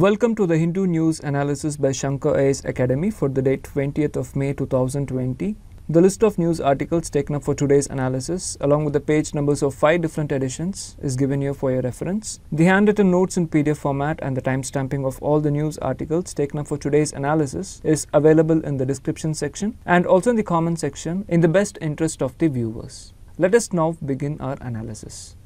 Welcome to the Hindu News Analysis by Shankar AS Academy for the date 20th of May 2020. The list of news articles taken up for today's analysis, along with the page numbers of five different editions, is given here for your reference. The handwritten notes in PDF format and the timestamping of all the news articles taken up for today's analysis is available in the description section and also in the comment section in the best interest of the viewers. Let us now begin our analysis.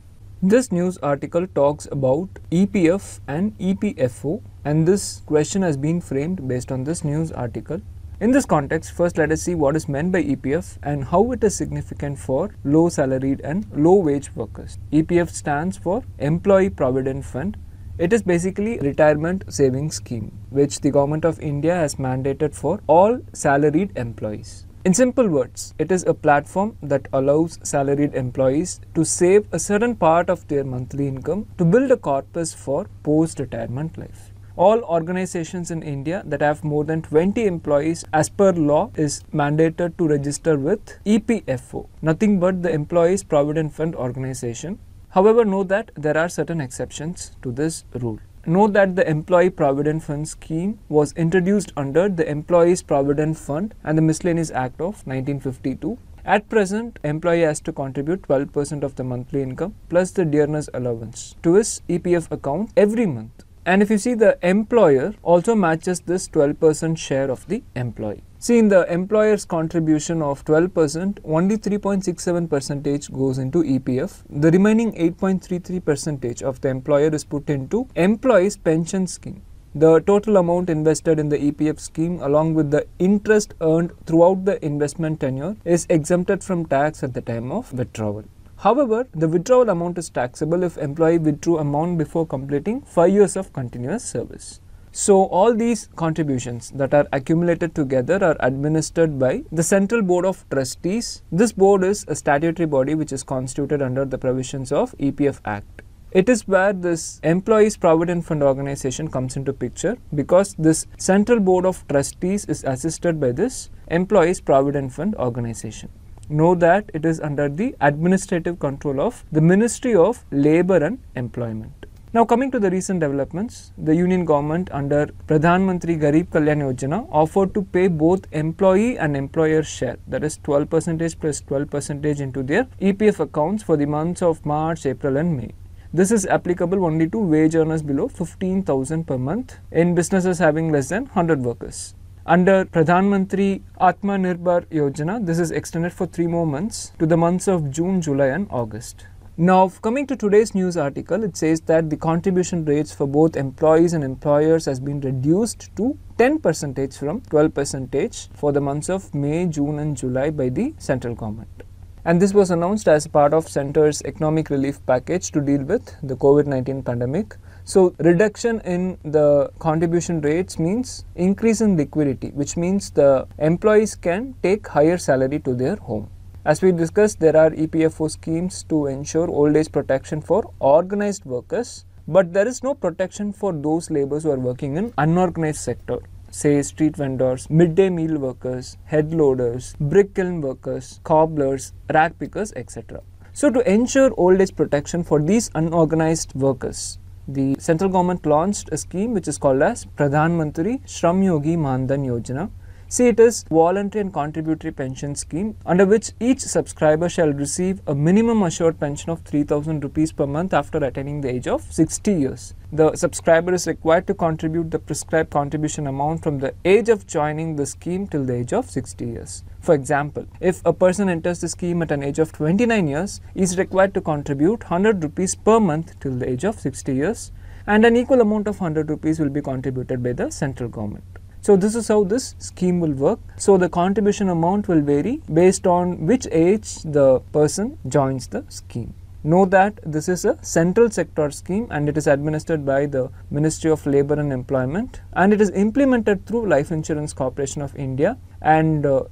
This news article talks about EPF and EPFO and this question has been framed based on this news article. In this context, first let us see what is meant by EPF and how it is significant for low salaried and low wage workers. EPF stands for Employee Provident Fund. It is basically a retirement savings scheme which the government of India has mandated for all salaried employees. In simple words, it is a platform that allows salaried employees to save a certain part of their monthly income to build a corpus for post retirement life. All organizations in India that have more than 20 employees, as per law, is mandated to register with EPFO, nothing but the Employees Provident Fund Organization. However, know that there are certain exceptions to this rule. Note that the Employee Provident Fund scheme was introduced under the Employees Provident Fund and the Miscellaneous Act of 1952. At present, employee has to contribute 12% of the monthly income plus the dearness allowance to his EPF account every month. And if you see the employer also matches this 12% share of the employee. See in the employer's contribution of 12%, only 3.67 percentage goes into EPF. The remaining 8.33 percentage of the employer is put into employee's pension scheme. The total amount invested in the EPF scheme along with the interest earned throughout the investment tenure is exempted from tax at the time of withdrawal. However, the withdrawal amount is taxable if employee withdrew amount before completing 5 years of continuous service. So all these contributions that are accumulated together are administered by the Central Board of Trustees. This board is a statutory body which is constituted under the provisions of EPF Act. It is where this Employees Provident Fund organization comes into picture because this Central Board of Trustees is assisted by this Employees Provident Fund organization know that it is under the administrative control of the Ministry of Labour and Employment. Now coming to the recent developments, the union government under Pradhan Mantri Garib Kalyan Yojana offered to pay both employee and employer share that is 12 percentage plus 12 percentage into their EPF accounts for the months of March, April and May. This is applicable only to wage earners below 15,000 per month in businesses having less than 100 workers. Under Pradhan Mantri Atmanirbhar Yojana, this is extended for three more months to the months of June, July, and August. Now, coming to today's news article, it says that the contribution rates for both employees and employers has been reduced to 10 percentage from 12 percentage for the months of May, June, and July by the central government. And this was announced as part of Centre's economic relief package to deal with the COVID 19 pandemic, so reduction in the contribution rates means increase in liquidity which means the employees can take higher salary to their home. As we discussed there are EPFO schemes to ensure old age protection for organized workers but there is no protection for those laborers who are working in unorganized sector say street vendors, midday meal workers, head loaders, brick kiln workers, cobblers, rag pickers etc. So to ensure old age protection for these unorganized workers, the central government launched a scheme which is called as Pradhan Mantri Shram Yogi Mandan Yojana See, it is voluntary and contributory pension scheme under which each subscriber shall receive a minimum assured pension of 3000 rupees per month after attaining the age of 60 years. The subscriber is required to contribute the prescribed contribution amount from the age of joining the scheme till the age of 60 years. For example, if a person enters the scheme at an age of 29 years, he is required to contribute 100 rupees per month till the age of 60 years and an equal amount of 100 rupees will be contributed by the central government. So this is how this scheme will work. So the contribution amount will vary based on which age the person joins the scheme. Know that this is a central sector scheme and it is administered by the Ministry of Labour and Employment and it is implemented through Life Insurance Corporation of India and uh,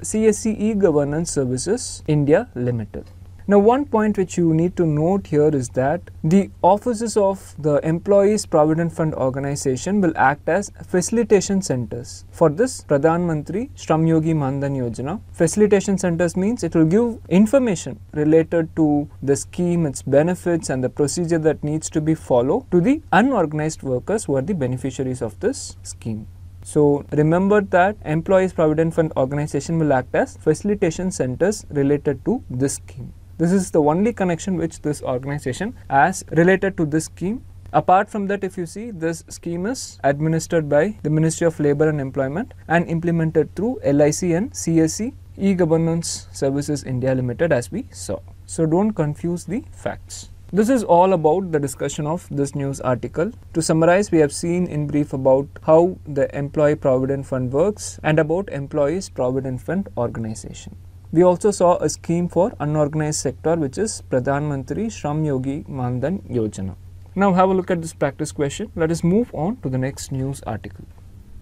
governance Services India Limited. Now one point which you need to note here is that the offices of the Employees Provident Fund organization will act as facilitation centers. For this Pradhan Mantri Shram Yogi Mandan Yojana, facilitation centers means it will give information related to the scheme, its benefits and the procedure that needs to be followed to the unorganized workers who are the beneficiaries of this scheme. So remember that Employees Provident Fund organization will act as facilitation centers related to this scheme. This is the only connection which this organization has related to this scheme. Apart from that, if you see, this scheme is administered by the Ministry of Labour and Employment and implemented through LIC and CSC e-governance services India Limited as we saw. So don't confuse the facts. This is all about the discussion of this news article. To summarize, we have seen in brief about how the Employee Provident Fund works and about Employees Provident Fund organization. We also saw a scheme for unorganized sector which is Pradhan Mantri Shram Yogi Mandan Yojana. Now have a look at this practice question. Let us move on to the next news article.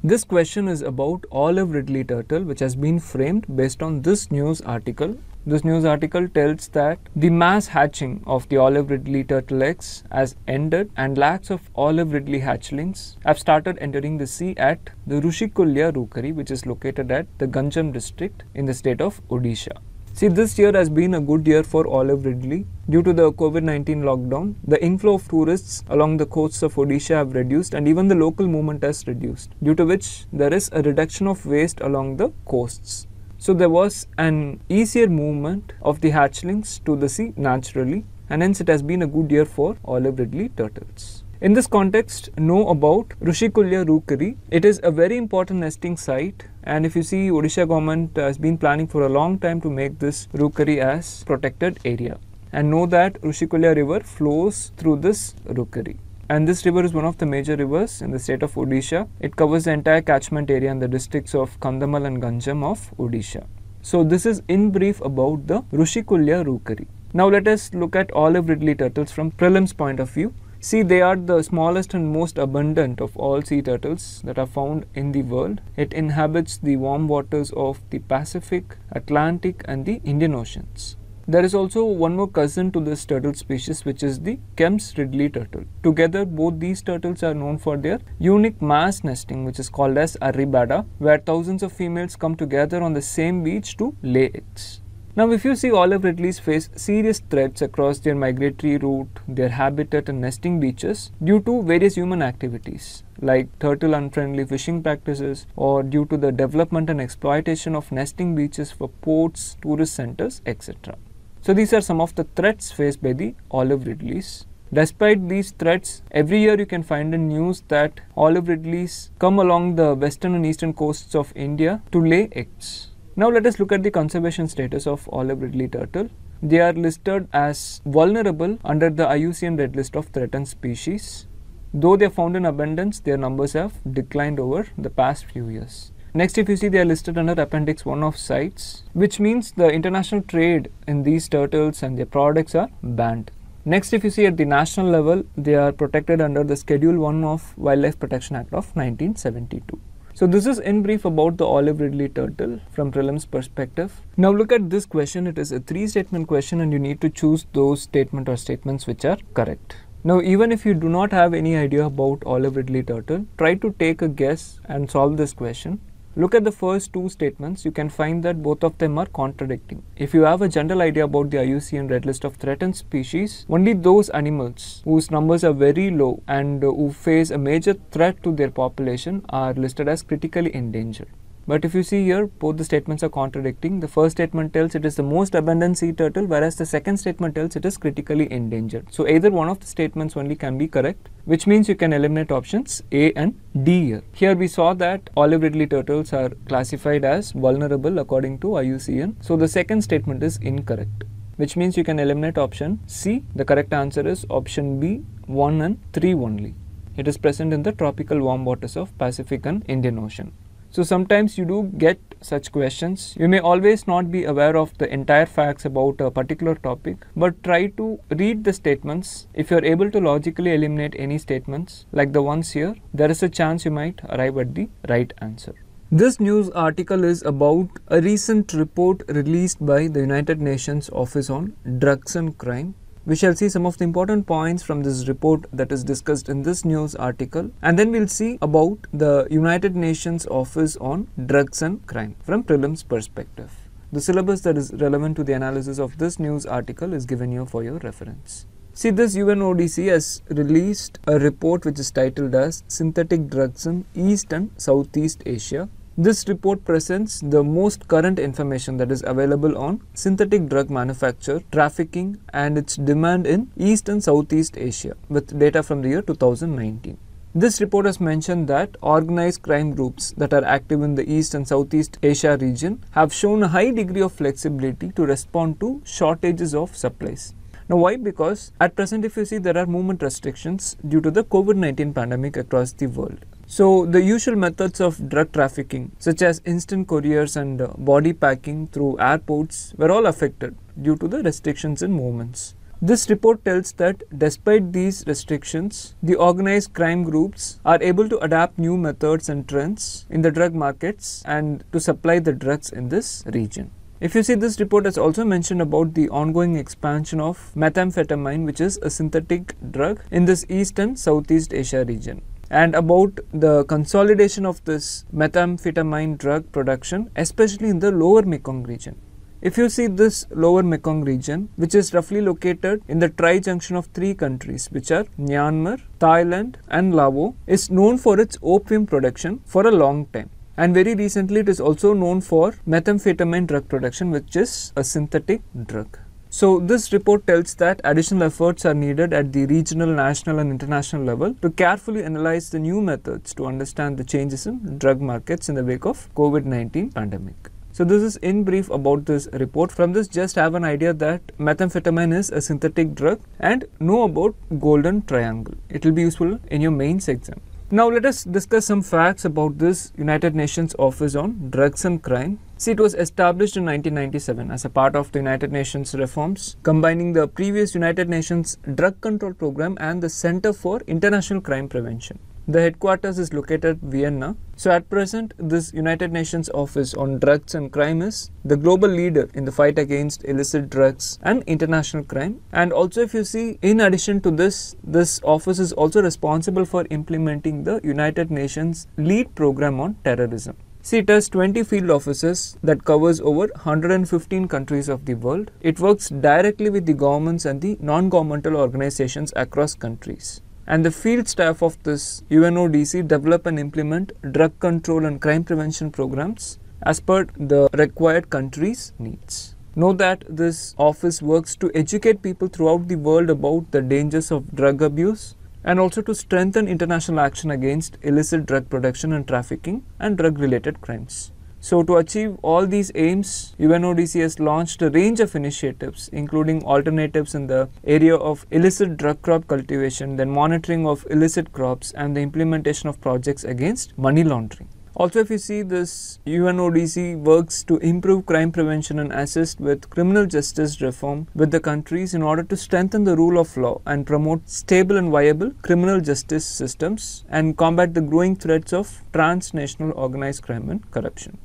This question is about Olive Ridley Turtle which has been framed based on this news article this news article tells that the mass hatching of the olive ridley turtle eggs has ended and lakhs of olive ridley hatchlings have started entering the sea at the Rushikulya Rookery which is located at the Ganjam district in the state of Odisha. See, this year has been a good year for olive ridley. Due to the COVID 19 lockdown, the inflow of tourists along the coasts of Odisha have reduced and even the local movement has reduced, due to which there is a reduction of waste along the coasts. So there was an easier movement of the hatchlings to the sea naturally and hence it has been a good year for olive ridley turtles. In this context, know about Rushikulya Rukari. It is a very important nesting site and if you see Odisha government has been planning for a long time to make this Rukari as protected area and know that Rushikulya river flows through this Rukari and this river is one of the major rivers in the state of Odisha. It covers the entire catchment area in the districts of Kandamal and Ganjam of Odisha. So this is in brief about the Rushikulya rookery. Now let us look at olive ridley turtles from prelims point of view. See, they are the smallest and most abundant of all sea turtles that are found in the world. It inhabits the warm waters of the Pacific, Atlantic and the Indian Oceans. There is also one more cousin to this turtle species which is the Kemp's ridley turtle. Together both these turtles are known for their unique mass nesting which is called as arribada where thousands of females come together on the same beach to lay eggs. Now if you see olive ridleys face serious threats across their migratory route, their habitat and nesting beaches due to various human activities like turtle unfriendly fishing practices or due to the development and exploitation of nesting beaches for ports, tourist centers, etc. So these are some of the threats faced by the Olive Ridleys. Despite these threats, every year you can find the news that olive ridleys come along the western and eastern coasts of India to lay eggs. Now let us look at the conservation status of olive ridley turtle. They are listed as vulnerable under the IUCN Red List of Threatened Species. Though they are found in abundance, their numbers have declined over the past few years. Next, if you see, they are listed under Appendix 1 of sites, which means the international trade in these turtles and their products are banned. Next, if you see at the national level, they are protected under the Schedule 1 of Wildlife Protection Act of 1972. So this is in brief about the olive ridley turtle from prelims perspective. Now look at this question. It is a three statement question and you need to choose those statement or statements which are correct. Now even if you do not have any idea about olive ridley turtle, try to take a guess and solve this question. Look at the first two statements, you can find that both of them are contradicting. If you have a general idea about the IUCN Red List of threatened species, only those animals whose numbers are very low and who face a major threat to their population are listed as critically endangered. But if you see here, both the statements are contradicting. The first statement tells it is the most abundant sea turtle, whereas the second statement tells it is critically endangered. So either one of the statements only can be correct, which means you can eliminate options A and D here. Here we saw that olive ridley turtles are classified as vulnerable according to IUCN. So the second statement is incorrect which means you can eliminate option C. The correct answer is option B 1 and 3 only. It is present in the tropical warm waters of Pacific and Indian Ocean. So sometimes you do get such questions. You may always not be aware of the entire facts about a particular topic, but try to read the statements. If you're able to logically eliminate any statements like the ones here, there is a chance you might arrive at the right answer. This news article is about a recent report released by the United Nations Office on Drugs and Crime we shall see some of the important points from this report that is discussed in this news article and then we'll see about the United Nations Office on Drugs and Crime from prelims perspective. The syllabus that is relevant to the analysis of this news article is given here for your reference. See, this UNODC has released a report which is titled as Synthetic Drugs in East and Southeast Asia this report presents the most current information that is available on synthetic drug manufacture, trafficking and its demand in East and Southeast Asia with data from the year 2019. This report has mentioned that organized crime groups that are active in the East and Southeast Asia region have shown a high degree of flexibility to respond to shortages of supplies. Now, why? Because at present, if you see, there are movement restrictions due to the COVID 19 pandemic across the world. So, the usual methods of drug trafficking, such as instant couriers and uh, body packing through airports, were all affected due to the restrictions in movements. This report tells that despite these restrictions, the organized crime groups are able to adapt new methods and trends in the drug markets and to supply the drugs in this region. If you see, this report has also mentioned about the ongoing expansion of methamphetamine, which is a synthetic drug, in this East and Southeast Asia region and about the consolidation of this methamphetamine drug production, especially in the lower Mekong region. If you see this lower Mekong region, which is roughly located in the tri-junction of three countries, which are Myanmar, Thailand and Laos, is known for its opium production for a long time. And very recently, it is also known for methamphetamine drug production, which is a synthetic drug. So this report tells that additional efforts are needed at the regional, national and international level to carefully analyze the new methods to understand the changes in drug markets in the wake of COVID-19 pandemic. So this is in brief about this report. From this just have an idea that methamphetamine is a synthetic drug and know about golden triangle. It will be useful in your mains exam. Now let us discuss some facts about this United Nations Office on Drugs and Crime. See, it was established in 1997 as a part of the United Nations reforms, combining the previous United Nations Drug Control Program and the Center for International Crime Prevention. The headquarters is located Vienna. So at present, this United Nations Office on Drugs and Crime is the global leader in the fight against illicit drugs and international crime. And also if you see, in addition to this, this office is also responsible for implementing the United Nations lead program on terrorism. See, it has 20 field offices that covers over 115 countries of the world. It works directly with the governments and the non-governmental organizations across countries and the field staff of this UNODC develop and implement drug control and crime prevention programs as per the required country's needs. Know that this office works to educate people throughout the world about the dangers of drug abuse and also to strengthen international action against illicit drug production and trafficking and drug related crimes. So to achieve all these aims, UNODC has launched a range of initiatives including alternatives in the area of illicit drug crop cultivation, then monitoring of illicit crops and the implementation of projects against money laundering. Also, if you see this, UNODC works to improve crime prevention and assist with criminal justice reform with the countries in order to strengthen the rule of law and promote stable and viable criminal justice systems and combat the growing threats of transnational organized crime and corruption.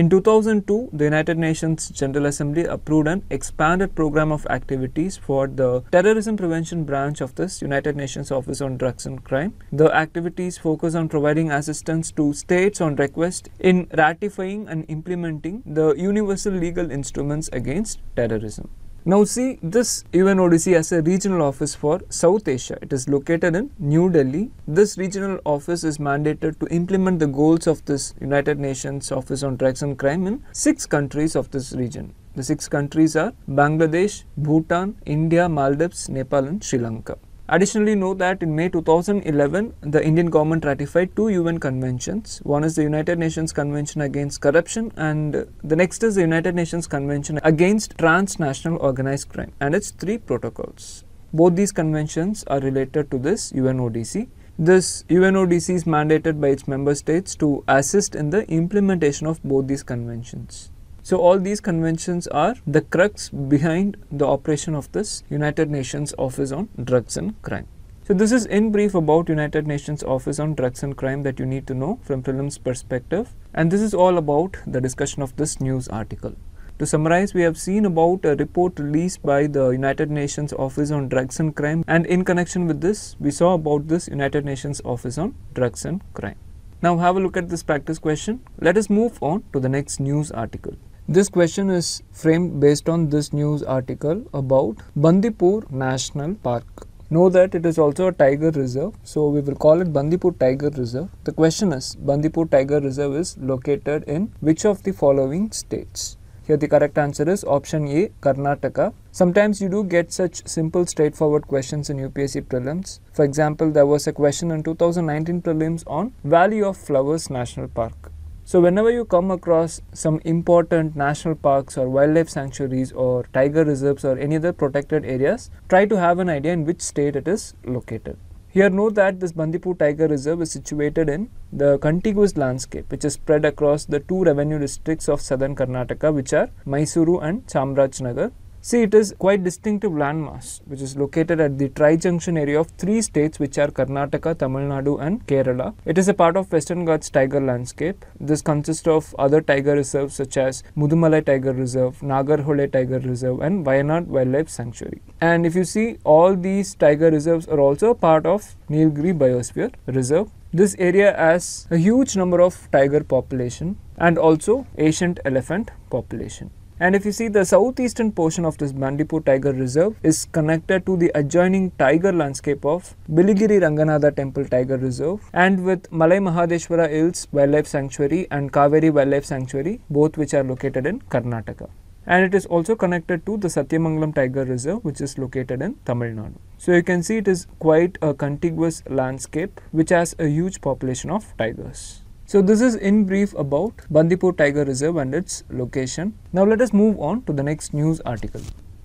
In 2002, the United Nations General Assembly approved an expanded program of activities for the terrorism prevention branch of this United Nations Office on Drugs and Crime. The activities focus on providing assistance to states on request in ratifying and implementing the universal legal instruments against terrorism. Now see this UNODC has a regional office for South Asia. It is located in New Delhi. This regional office is mandated to implement the goals of this United Nations Office on Drugs and Crime in six countries of this region. The six countries are Bangladesh, Bhutan, India, Maldives, Nepal and Sri Lanka. Additionally, know that in May 2011, the Indian government ratified two UN conventions. One is the United Nations Convention Against Corruption, and the next is the United Nations Convention Against Transnational Organized Crime, and its three protocols. Both these conventions are related to this UNODC. This UNODC is mandated by its member states to assist in the implementation of both these conventions. So all these conventions are the crux behind the operation of this United Nations Office on Drugs and Crime. So this is in brief about United Nations Office on Drugs and Crime that you need to know from prelims perspective and this is all about the discussion of this news article. To summarize, we have seen about a report released by the United Nations Office on Drugs and Crime and in connection with this, we saw about this United Nations Office on Drugs and Crime. Now have a look at this practice question. Let us move on to the next news article. This question is framed based on this news article about Bandipur National Park. Know that it is also a tiger reserve, so we will call it Bandipur Tiger Reserve. The question is Bandipur Tiger Reserve is located in which of the following states? Here the correct answer is option A, Karnataka. Sometimes you do get such simple straightforward questions in UPSC prelims. For example, there was a question in 2019 prelims on Valley of Flowers National Park. So whenever you come across some important national parks or wildlife sanctuaries or tiger reserves or any other protected areas, try to have an idea in which state it is located. Here note that this Bandipur Tiger Reserve is situated in the contiguous landscape which is spread across the two revenue districts of southern Karnataka which are Mysuru and Chamrajnagar See, it is quite distinctive landmass, which is located at the tri-junction area of three states, which are Karnataka, Tamil Nadu, and Kerala. It is a part of Western Ghats tiger landscape. This consists of other tiger reserves such as Mudumalai Tiger Reserve, Nagarhole Tiger Reserve, and Wayanad Wildlife Sanctuary. And if you see, all these tiger reserves are also part of Nilgiri Biosphere Reserve. This area has a huge number of tiger population and also ancient elephant population. And if you see the southeastern portion of this Bandipur Tiger Reserve is connected to the adjoining tiger landscape of Biligiri Ranganatha Temple Tiger Reserve and with Malay Mahadeshwara Hills Wildlife Sanctuary and Kaveri Wildlife Sanctuary both which are located in Karnataka. And it is also connected to the Satyamangalam Tiger Reserve which is located in Tamil Nadu. So you can see it is quite a contiguous landscape which has a huge population of tigers. So this is in brief about Bandipur Tiger Reserve and its location. Now let us move on to the next news article.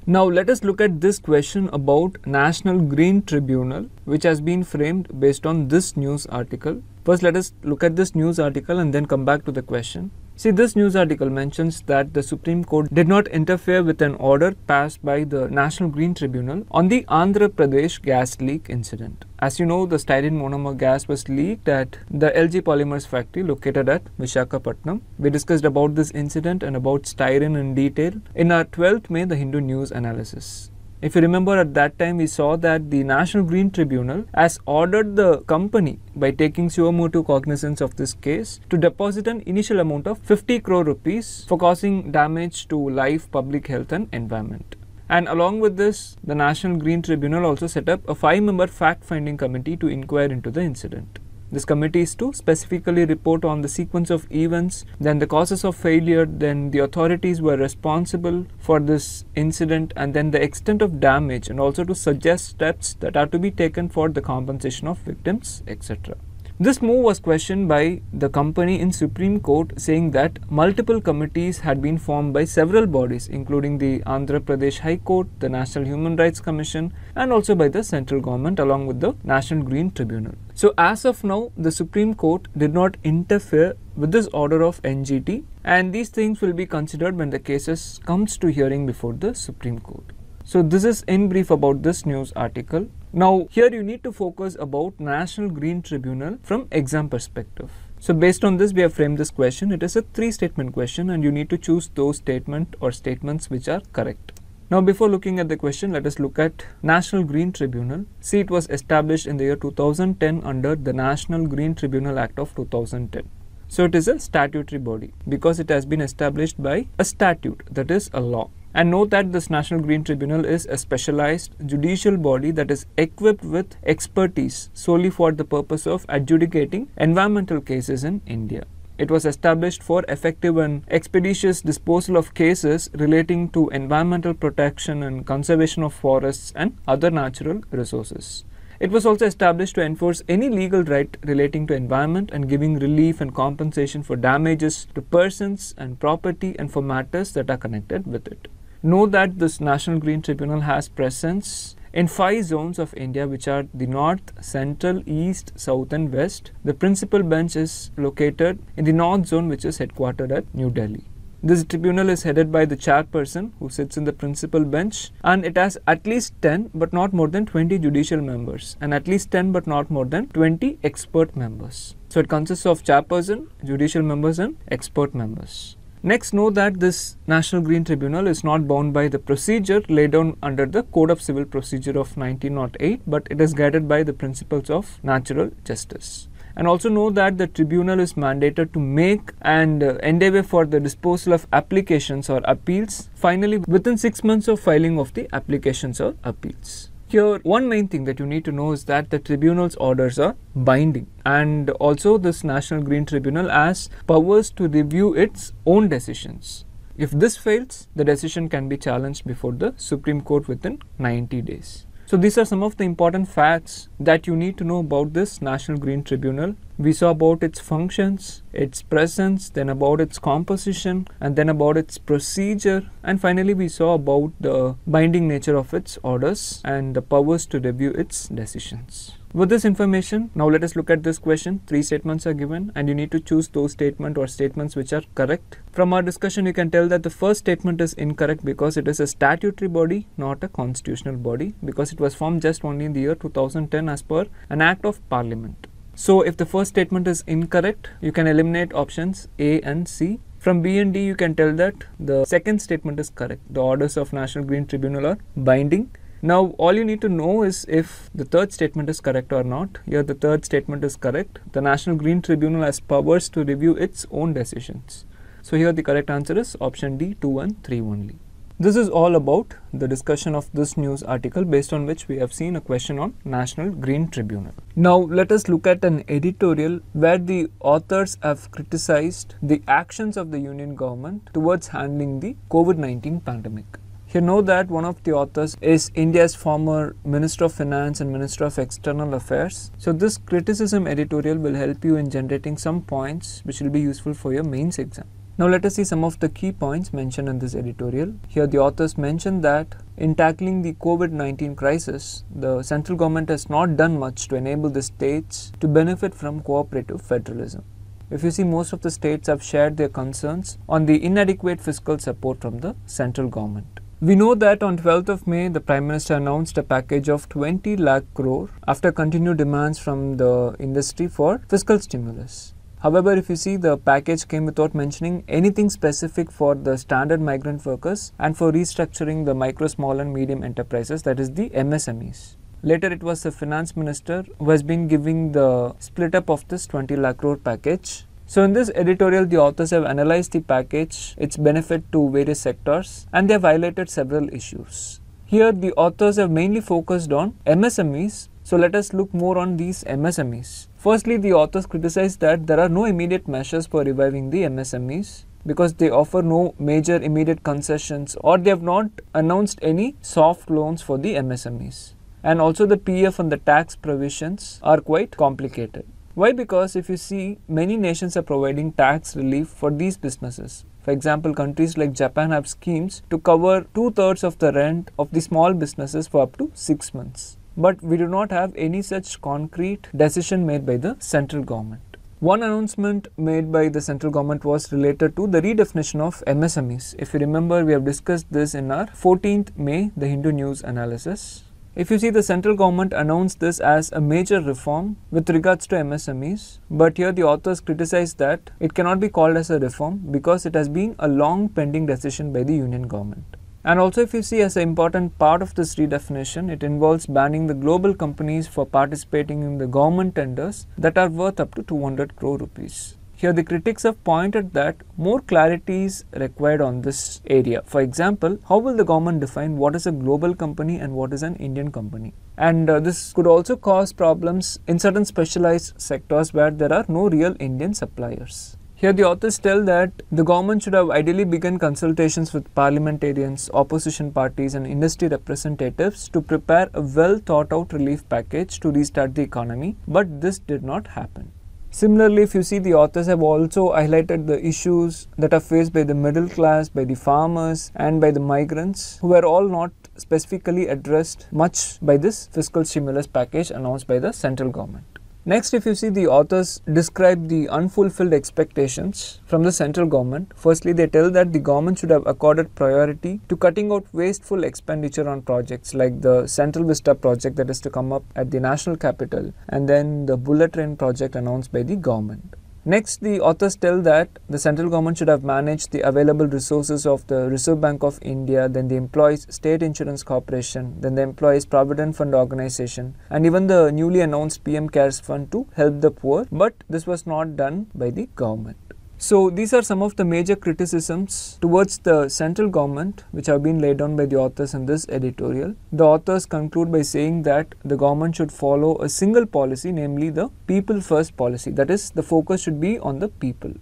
Now let us look at this question about National Green Tribunal which has been framed based on this news article First, let us look at this news article and then come back to the question. See, this news article mentions that the Supreme Court did not interfere with an order passed by the National Green Tribunal on the Andhra Pradesh gas leak incident. As you know, the styrene monomer gas was leaked at the LG Polymers factory located at Vishakhapatnam. We discussed about this incident and about styrene in detail in our 12th May The Hindu News analysis. If you remember at that time we saw that the National Green Tribunal has ordered the company by taking Suomoto cognizance of this case to deposit an initial amount of 50 crore rupees for causing damage to life, public health and environment. And along with this, the National Green Tribunal also set up a five member fact finding committee to inquire into the incident. This committee is to specifically report on the sequence of events, then the causes of failure, then the authorities were responsible for this incident, and then the extent of damage, and also to suggest steps that are to be taken for the compensation of victims, etc. This move was questioned by the company in Supreme Court saying that multiple committees had been formed by several bodies including the Andhra Pradesh High Court, the National Human Rights Commission and also by the central government along with the National Green Tribunal. So as of now, the Supreme Court did not interfere with this order of NGT and these things will be considered when the cases comes to hearing before the Supreme Court. So this is in brief about this news article. Now here you need to focus about National Green Tribunal from exam perspective. So based on this, we have framed this question. It is a three statement question and you need to choose those statement or statements which are correct. Now before looking at the question, let us look at National Green Tribunal. See, it was established in the year 2010 under the National Green Tribunal Act of 2010. So it is a statutory body because it has been established by a statute, that is a law. And note that this National Green Tribunal is a specialized judicial body that is equipped with expertise solely for the purpose of adjudicating environmental cases in India. It was established for effective and expeditious disposal of cases relating to environmental protection and conservation of forests and other natural resources. It was also established to enforce any legal right relating to environment and giving relief and compensation for damages to persons and property and for matters that are connected with it. Know that this National Green Tribunal has presence in five zones of India, which are the north, central, east, south, and west. The principal bench is located in the north zone, which is headquartered at New Delhi. This tribunal is headed by the chairperson who sits in the principal bench and it has at least 10 but not more than 20 judicial members and at least 10 but not more than 20 expert members. So it consists of chairperson, judicial members and expert members. Next, know that this National Green Tribunal is not bound by the procedure laid down under the Code of Civil Procedure of 1908, but it is guided by the principles of natural justice. And also know that the tribunal is mandated to make and uh, endeavor for the disposal of applications or appeals finally within six months of filing of the applications or appeals. Here, one main thing that you need to know is that the tribunal's orders are binding, and also this National Green Tribunal has powers to review its own decisions. If this fails, the decision can be challenged before the Supreme Court within 90 days. So these are some of the important facts that you need to know about this National Green Tribunal. We saw about its functions, its presence, then about its composition, and then about its procedure. And finally, we saw about the binding nature of its orders and the powers to review its decisions. With this information, now let us look at this question. Three statements are given and you need to choose those statement or statements which are correct. From our discussion, you can tell that the first statement is incorrect because it is a statutory body, not a constitutional body because it was formed just only in the year 2010 as per an act of parliament. So if the first statement is incorrect, you can eliminate options A and C from B and D, you can tell that the second statement is correct. The orders of National Green Tribunal are binding. Now all you need to know is if the third statement is correct or not. Here the third statement is correct. The National Green Tribunal has powers to review its own decisions. So here the correct answer is option D 2 and 3 only. This is all about the discussion of this news article based on which we have seen a question on National Green Tribunal. Now let us look at an editorial where the authors have criticized the actions of the Union government towards handling the COVID-19 pandemic. Here know that one of the authors is India's former Minister of Finance and Minister of External Affairs. So this criticism editorial will help you in generating some points which will be useful for your mains exam. Now let us see some of the key points mentioned in this editorial. Here the authors mention that in tackling the COVID-19 crisis, the central government has not done much to enable the states to benefit from cooperative federalism. If you see most of the states have shared their concerns on the inadequate fiscal support from the central government. We know that on 12th of May, the Prime Minister announced a package of 20 lakh crore after continued demands from the industry for fiscal stimulus. However, if you see, the package came without mentioning anything specific for the standard migrant workers and for restructuring the micro, small, and medium enterprises, that is, the MSMEs. Later, it was the finance minister who has been giving the split up of this 20 lakh crore package so, in this editorial, the authors have analyzed the package, its benefit to various sectors, and they have highlighted several issues. Here, the authors have mainly focused on MSMEs, so let us look more on these MSMEs. Firstly, the authors criticize that there are no immediate measures for reviving the MSMEs because they offer no major immediate concessions or they have not announced any soft loans for the MSMEs. And also, the PF and the tax provisions are quite complicated. Why? Because if you see, many nations are providing tax relief for these businesses. For example, countries like Japan have schemes to cover two thirds of the rent of the small businesses for up to six months. But we do not have any such concrete decision made by the central government. One announcement made by the central government was related to the redefinition of MSMEs. If you remember, we have discussed this in our 14th May, the Hindu News analysis. If you see the central government announced this as a major reform with regards to MSMEs, but here the authors criticize that it cannot be called as a reform because it has been a long pending decision by the union government. And also if you see as an important part of this redefinition, it involves banning the global companies for participating in the government tenders that are worth up to 200 crore rupees. Here the critics have pointed that more clarity is required on this area. For example, how will the government define what is a global company and what is an Indian company? And uh, this could also cause problems in certain specialized sectors where there are no real Indian suppliers. Here the authors tell that the government should have ideally begun consultations with parliamentarians, opposition parties and industry representatives to prepare a well thought out relief package to restart the economy, but this did not happen. Similarly, if you see the authors have also highlighted the issues that are faced by the middle class, by the farmers and by the migrants who were all not specifically addressed much by this fiscal stimulus package announced by the central government. Next, if you see the authors describe the unfulfilled expectations from the central government, firstly, they tell that the government should have accorded priority to cutting out wasteful expenditure on projects like the Central Vista project that is to come up at the national capital and then the bullet train project announced by the government. Next, the authors tell that the central government should have managed the available resources of the Reserve Bank of India, then the Employees State Insurance Corporation, then the Employees Provident Fund Organization, and even the newly announced PM CARES Fund to help the poor. But this was not done by the government. So these are some of the major criticisms towards the central government which have been laid down by the authors in this editorial. The authors conclude by saying that the government should follow a single policy namely the people first policy that is the focus should be on the people.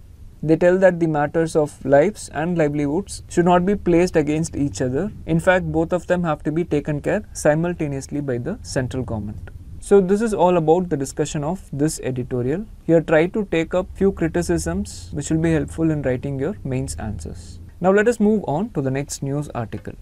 They tell that the matters of lives and livelihoods should not be placed against each other. In fact, both of them have to be taken care simultaneously by the central government. So this is all about the discussion of this editorial. Here try to take up few criticisms which will be helpful in writing your mains answers. Now let us move on to the next news article.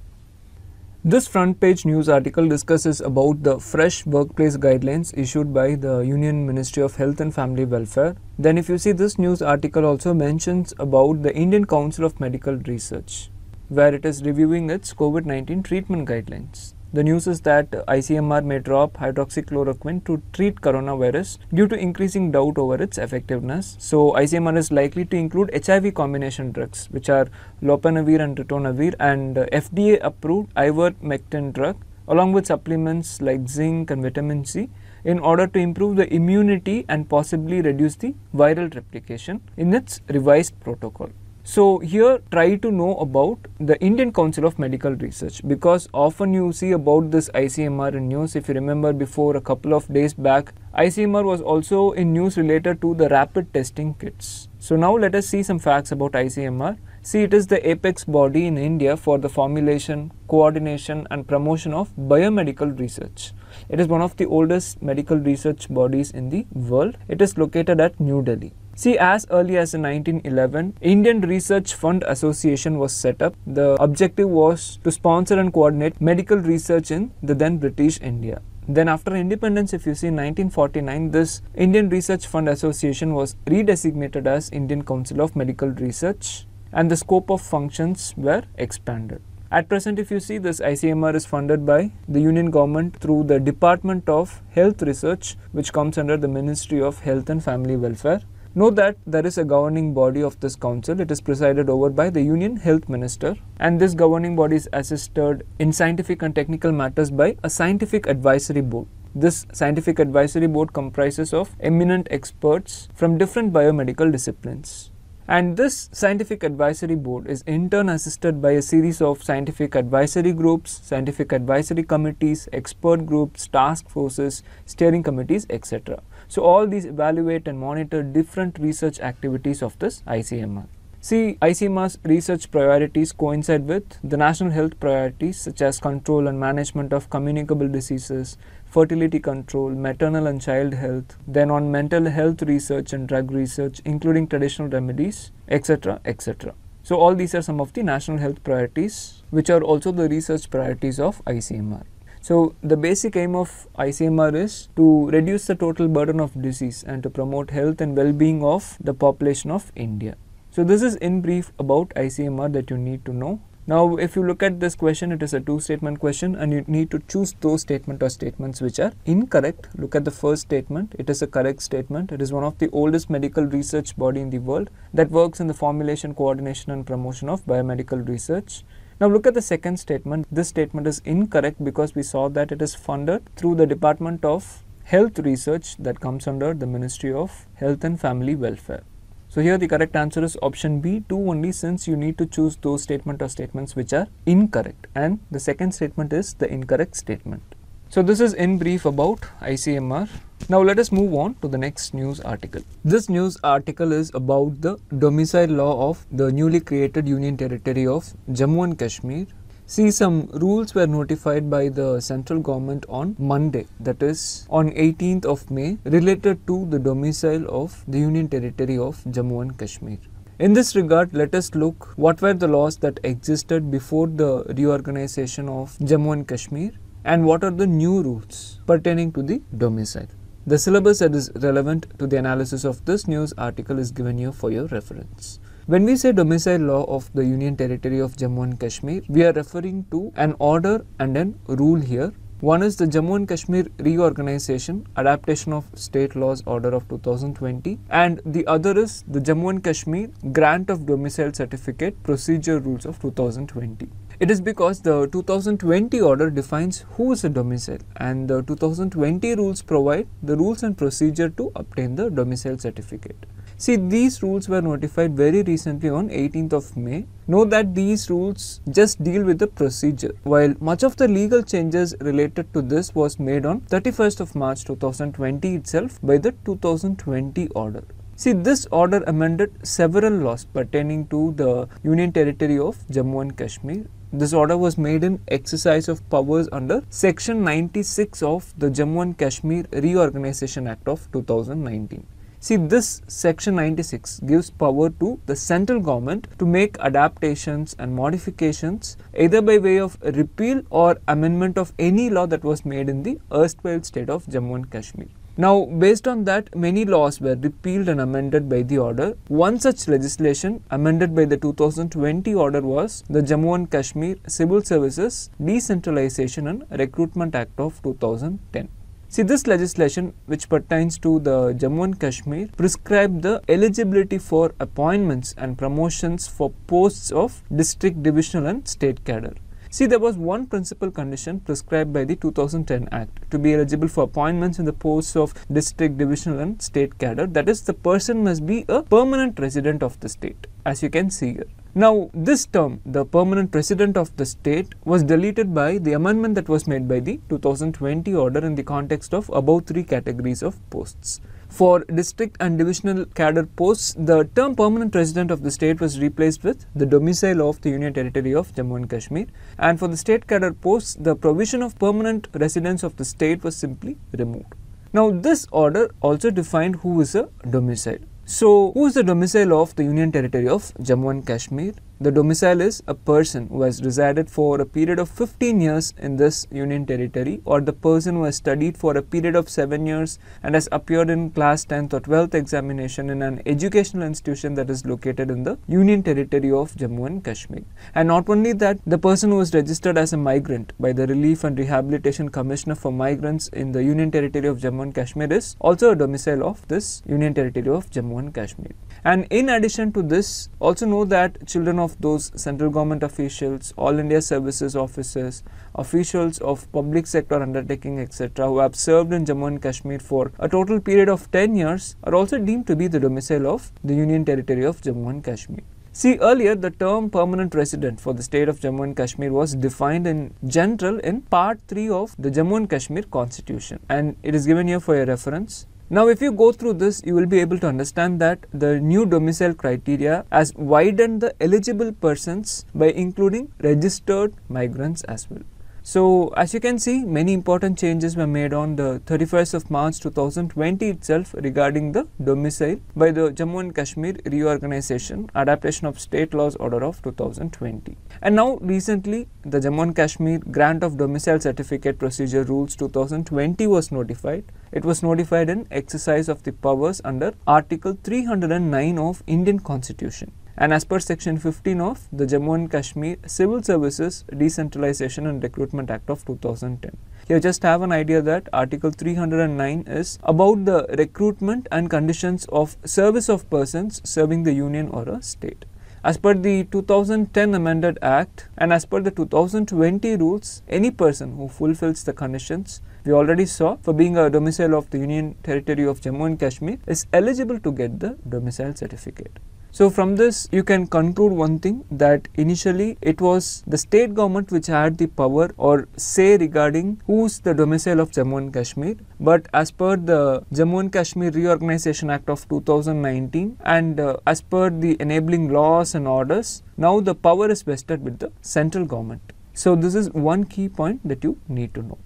This front page news article discusses about the fresh workplace guidelines issued by the Union Ministry of Health and Family Welfare. Then if you see this news article also mentions about the Indian Council of Medical Research where it is reviewing its COVID-19 treatment guidelines. The news is that ICMR may drop hydroxychloroquine to treat coronavirus due to increasing doubt over its effectiveness. So ICMR is likely to include HIV combination drugs which are lopinavir and ritonavir and FDA approved ivermectin drug along with supplements like zinc and vitamin C in order to improve the immunity and possibly reduce the viral replication in its revised protocol. So here try to know about the Indian Council of Medical Research because often you see about this ICMR in news. If you remember before a couple of days back, ICMR was also in news related to the rapid testing kits. So now let us see some facts about ICMR. See it is the apex body in India for the formulation, coordination and promotion of biomedical research. It is one of the oldest medical research bodies in the world. It is located at New Delhi. See, as early as 1911, Indian Research Fund Association was set up. The objective was to sponsor and coordinate medical research in the then British India. Then after independence, if you see 1949, this Indian Research Fund Association was redesignated as Indian Council of Medical Research and the scope of functions were expanded. At present, if you see this ICMR is funded by the Union government through the Department of Health Research, which comes under the Ministry of Health and Family Welfare. Know that there is a governing body of this council. It is presided over by the Union Health Minister, and this governing body is assisted in scientific and technical matters by a scientific advisory board. This scientific advisory board comprises of eminent experts from different biomedical disciplines. And this scientific advisory board is in turn assisted by a series of scientific advisory groups, scientific advisory committees, expert groups, task forces, steering committees, etc. So, all these evaluate and monitor different research activities of this ICMR. See, ICMR's research priorities coincide with the national health priorities such as control and management of communicable diseases, fertility control, maternal and child health, then on mental health research and drug research, including traditional remedies, etc. etc. So, all these are some of the national health priorities, which are also the research priorities of ICMR. So, the basic aim of ICMR is to reduce the total burden of disease and to promote health and well-being of the population of India. So, this is in brief about ICMR that you need to know. Now, if you look at this question, it is a two statement question and you need to choose those statement or statements which are incorrect. Look at the first statement. It is a correct statement. It is one of the oldest medical research body in the world that works in the formulation, coordination and promotion of biomedical research. Now look at the second statement. This statement is incorrect because we saw that it is funded through the Department of Health Research that comes under the Ministry of Health and Family Welfare. So here the correct answer is option B, 2 only since you need to choose those statement or statements which are incorrect and the second statement is the incorrect statement. So this is in brief about ICMR. Now let us move on to the next news article. This news article is about the domicile law of the newly created Union Territory of Jammu and Kashmir. See, some rules were notified by the central government on Monday, that is on 18th of May, related to the domicile of the Union Territory of Jammu and Kashmir. In this regard, let us look what were the laws that existed before the reorganization of Jammu and Kashmir and what are the new rules pertaining to the domicile. The syllabus that is relevant to the analysis of this news article is given here for your reference. When we say domicile law of the Union Territory of Jammu and Kashmir, we are referring to an order and an rule here. One is the Jammu and Kashmir Reorganization Adaptation of State Laws Order of 2020 and the other is the Jammu and Kashmir Grant of Domicile Certificate Procedure Rules of 2020. It is because the 2020 order defines who is a domicile and the 2020 rules provide the rules and procedure to obtain the domicile certificate. See, these rules were notified very recently on 18th of May. Know that these rules just deal with the procedure, while much of the legal changes related to this was made on 31st of March 2020 itself by the 2020 order. See, this order amended several laws pertaining to the Union Territory of Jammu and Kashmir this order was made in exercise of powers under Section 96 of the Jammu and Kashmir Reorganization Act of 2019. See, this Section 96 gives power to the central government to make adaptations and modifications either by way of repeal or amendment of any law that was made in the erstwhile state of Jammu and Kashmir. Now, based on that, many laws were repealed and amended by the order. One such legislation amended by the 2020 order was the Jammu and Kashmir Civil Services Decentralization and Recruitment Act of 2010. See, this legislation, which pertains to the Jammu and Kashmir, prescribed the eligibility for appointments and promotions for posts of district, divisional, and state cadre. See, there was one principal condition prescribed by the 2010 Act to be eligible for appointments in the posts of district, divisional, and state cadre. That is, the person must be a permanent resident of the state, as you can see here. Now, this term, the permanent resident of the state, was deleted by the amendment that was made by the 2020 order in the context of above three categories of posts. For district and divisional cadre posts, the term permanent resident of the state was replaced with the domicile of the Union Territory of Jammu and Kashmir. And for the state cadre posts, the provision of permanent residence of the state was simply removed. Now, this order also defined who is a domicile. So, who is the domicile of the Union Territory of Jammu and Kashmir? The domicile is a person who has resided for a period of 15 years in this union territory or the person who has studied for a period of 7 years and has appeared in class 10th or 12th examination in an educational institution that is located in the union territory of Jammu and Kashmir. And not only that, the person who is registered as a migrant by the Relief and Rehabilitation Commissioner for Migrants in the union territory of Jammu and Kashmir is also a domicile of this union territory of Jammu and Kashmir. And in addition to this, also know that children of those central government officials, all India services officers, officials of public sector undertaking etc. who have served in Jammu and Kashmir for a total period of 10 years are also deemed to be the domicile of the Union Territory of Jammu and Kashmir. See earlier the term permanent resident for the state of Jammu and Kashmir was defined in general in part 3 of the Jammu and Kashmir constitution and it is given here for your reference. Now if you go through this you will be able to understand that the new domicile criteria has widened the eligible persons by including registered migrants as well. So as you can see many important changes were made on the 31st of March 2020 itself regarding the domicile by the Jammu and Kashmir Reorganisation Adaptation of State Laws Order of 2020. And now recently the Jammu and Kashmir Grant of Domicile Certificate Procedure Rules 2020 was notified. It was notified in exercise of the powers under Article 309 of Indian Constitution and as per section 15 of the Jammu and Kashmir Civil Services Decentralization and Recruitment Act of 2010. Here just have an idea that article 309 is about the recruitment and conditions of service of persons serving the union or a state. As per the 2010 amended act and as per the 2020 rules, any person who fulfills the conditions we already saw for being a domicile of the Union Territory of Jammu and Kashmir is eligible to get the domicile certificate. So from this you can conclude one thing that initially it was the state government which had the power or say regarding who's the domicile of Jammu and Kashmir but as per the Jammu and Kashmir Reorganization Act of 2019 and uh, as per the enabling laws and orders now the power is vested with the central government. So this is one key point that you need to know.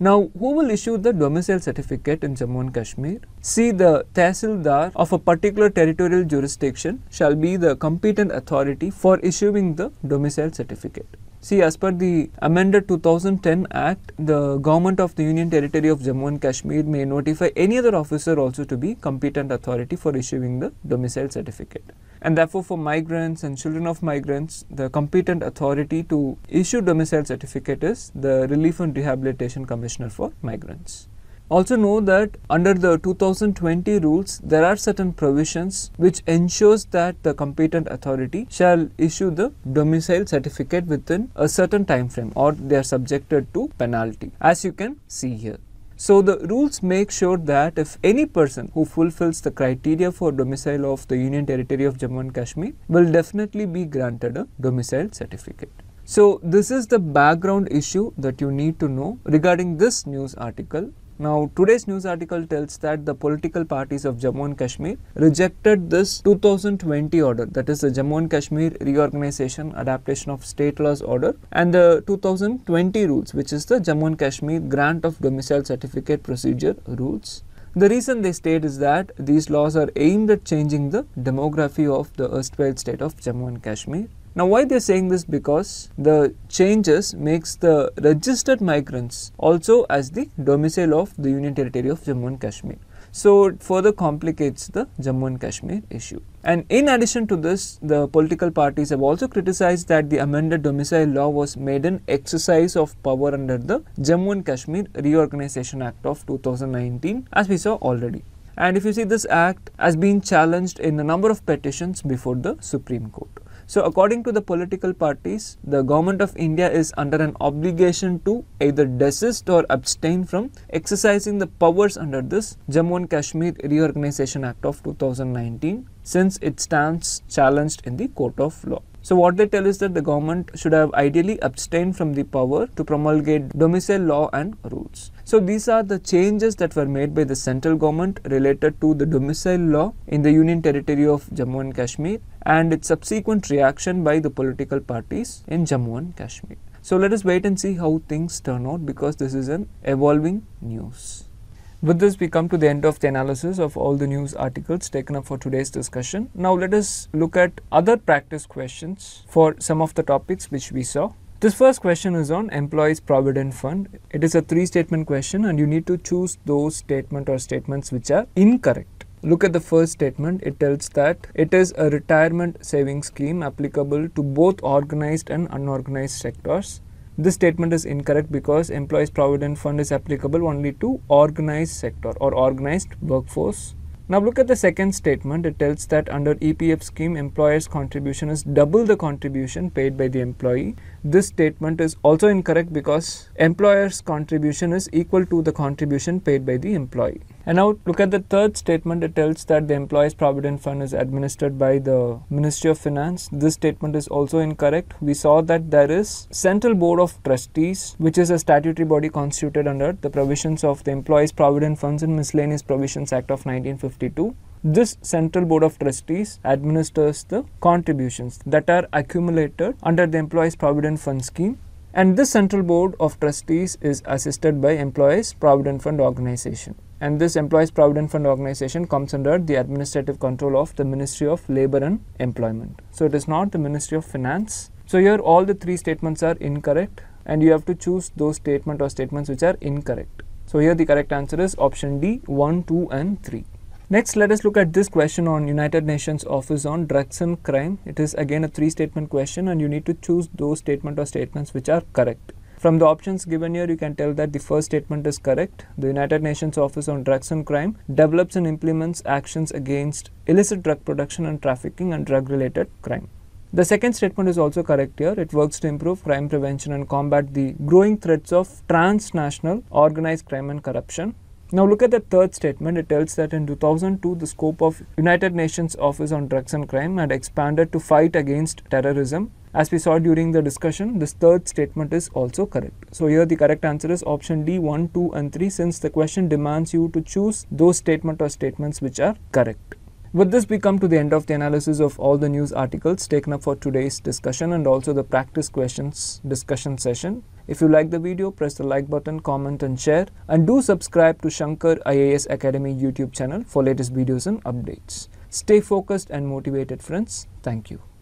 Now, who will issue the domicile certificate in Jammu and Kashmir? See, the Tehsildar of a particular territorial jurisdiction shall be the competent authority for issuing the domicile certificate. See as per the amended 2010 act, the government of the Union Territory of Jammu and Kashmir may notify any other officer also to be competent authority for issuing the domicile certificate. And therefore for migrants and children of migrants, the competent authority to issue domicile certificate is the Relief and Rehabilitation Commissioner for Migrants. Also know that under the 2020 rules, there are certain provisions which ensures that the competent authority shall issue the domicile certificate within a certain time frame or they are subjected to penalty as you can see here. So the rules make sure that if any person who fulfills the criteria for domicile of the Union Territory of Jammu and Kashmir will definitely be granted a domicile certificate. So this is the background issue that you need to know regarding this news article now today's news article tells that the political parties of Jammu and Kashmir rejected this 2020 order that is the Jammu and Kashmir Reorganization Adaptation of State Laws Order and the 2020 rules which is the Jammu and Kashmir Grant of Domicile Certificate Procedure rules. The reason they state is that these laws are aimed at changing the demography of the erstwhile state of Jammu and Kashmir now why they are saying this because the changes makes the registered migrants also as the domicile of the Union Territory of Jammu and Kashmir. So it further complicates the Jammu and Kashmir issue. And in addition to this, the political parties have also criticized that the amended domicile law was made an exercise of power under the Jammu and Kashmir Reorganization Act of 2019 as we saw already. And if you see this act has been challenged in a number of petitions before the Supreme Court. So according to the political parties, the government of India is under an obligation to either desist or abstain from exercising the powers under this Jammu and Kashmir Reorganization Act of 2019 since it stands challenged in the court of law. So what they tell is that the government should have ideally abstained from the power to promulgate domicile law and rules. So these are the changes that were made by the central government related to the domicile law in the Union Territory of Jammu and Kashmir and its subsequent reaction by the political parties in Jammu and Kashmir. So let us wait and see how things turn out because this is an evolving news. With this, we come to the end of the analysis of all the news articles taken up for today's discussion. Now, let us look at other practice questions for some of the topics which we saw. This first question is on employees provident fund. It is a three statement question and you need to choose those statement or statements which are incorrect. Look at the first statement. It tells that it is a retirement savings scheme applicable to both organized and unorganized sectors. This statement is incorrect because employees provident fund is applicable only to organized sector or organized workforce. Now look at the second statement. It tells that under EPF scheme, employer's contribution is double the contribution paid by the employee this statement is also incorrect because employer's contribution is equal to the contribution paid by the employee. And now look at the third statement. It tells that the Employees Provident Fund is administered by the Ministry of Finance. This statement is also incorrect. We saw that there is Central Board of Trustees, which is a statutory body constituted under the provisions of the Employees Provident Funds and Miscellaneous Provisions Act of 1952. This Central Board of Trustees administers the contributions that are accumulated under the Employees Provident Fund Scheme and this Central Board of Trustees is assisted by Employees Provident Fund Organization and this Employees Provident Fund Organization comes under the administrative control of the Ministry of Labor and Employment. So it is not the Ministry of Finance. So here all the three statements are incorrect and you have to choose those statement or statements which are incorrect. So here the correct answer is option D 1, 2 and 3. Next, let us look at this question on United Nations Office on Drugs and Crime. It is again a three statement question and you need to choose those statement or statements which are correct. From the options given here, you can tell that the first statement is correct. The United Nations Office on Drugs and Crime develops and implements actions against illicit drug production and trafficking and drug related crime. The second statement is also correct here. It works to improve crime prevention and combat the growing threats of transnational organized crime and corruption. Now look at the third statement. It tells that in 2002, the scope of United Nations Office on Drugs and Crime had expanded to fight against terrorism. As we saw during the discussion, this third statement is also correct. So here the correct answer is option D, 1, 2 and 3 since the question demands you to choose those statement or statements which are correct. With this, we come to the end of the analysis of all the news articles taken up for today's discussion and also the practice questions discussion session. If you like the video, press the like button, comment and share. And do subscribe to Shankar IAS Academy YouTube channel for latest videos and updates. Stay focused and motivated friends. Thank you.